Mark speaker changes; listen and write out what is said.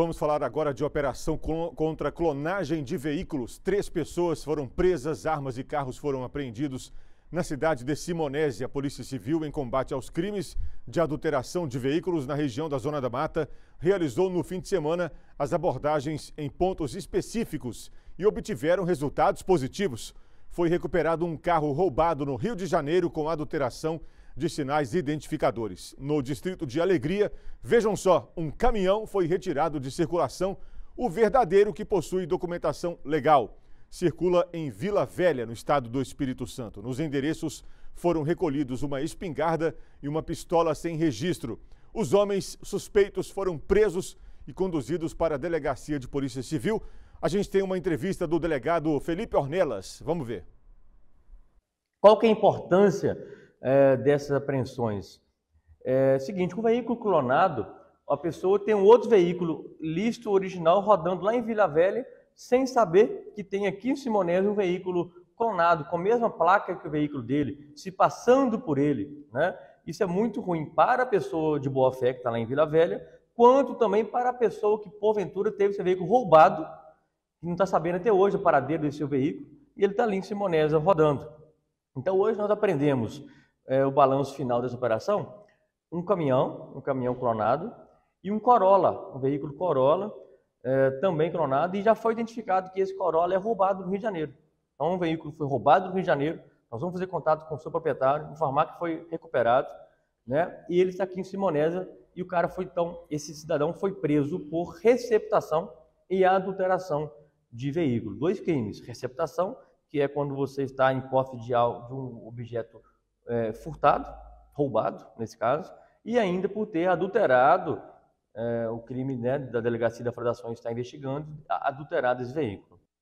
Speaker 1: Vamos falar agora de operação contra clonagem de veículos. Três pessoas foram presas, armas e carros foram apreendidos na cidade de Simonese. A Polícia Civil, em combate aos crimes de adulteração de veículos na região da Zona da Mata, realizou no fim de semana as abordagens em pontos específicos e obtiveram resultados positivos. Foi recuperado um carro roubado no Rio de Janeiro com adulteração de sinais identificadores. No distrito de Alegria, vejam só, um caminhão foi retirado de circulação, o verdadeiro que possui documentação legal. Circula em Vila Velha, no estado do Espírito Santo. Nos endereços foram recolhidos uma espingarda e uma pistola sem registro. Os homens suspeitos foram presos e conduzidos para a delegacia de Polícia Civil. A gente tem uma entrevista do delegado Felipe Ornelas. Vamos ver.
Speaker 2: Qual que é a importância é, dessas apreensões? É seguinte, com o veículo clonado, a pessoa tem um outro veículo listo original rodando lá em Vila Velha, sem saber que tem aqui em Simonés um veículo clonado, com a mesma placa que o veículo dele, se passando por ele. Né? Isso é muito ruim para a pessoa de boa fé que está lá em Vila Velha, quanto também para a pessoa que, porventura, teve seu veículo roubado, que não está sabendo até hoje o paradeiro desse seu veículo, e ele está ali em Simonesa rodando. Então, hoje nós aprendemos é, o balanço final dessa operação, um caminhão, um caminhão clonado, e um Corolla, um veículo Corolla, é, também clonado, e já foi identificado que esse Corolla é roubado no Rio de Janeiro. Então, um veículo foi roubado no Rio de Janeiro, nós vamos fazer contato com o seu proprietário, informar que foi recuperado, né? e ele está aqui em Simonésia, e o cara foi, então, esse cidadão foi preso por receptação e adulteração de veículo. Dois crimes, receptação, que é quando você está em posse de um objeto é, furtado, roubado, nesse caso, e ainda por ter adulterado, é, o crime né, da Delegacia da Fraudação está investigando, adulterado esse veículo.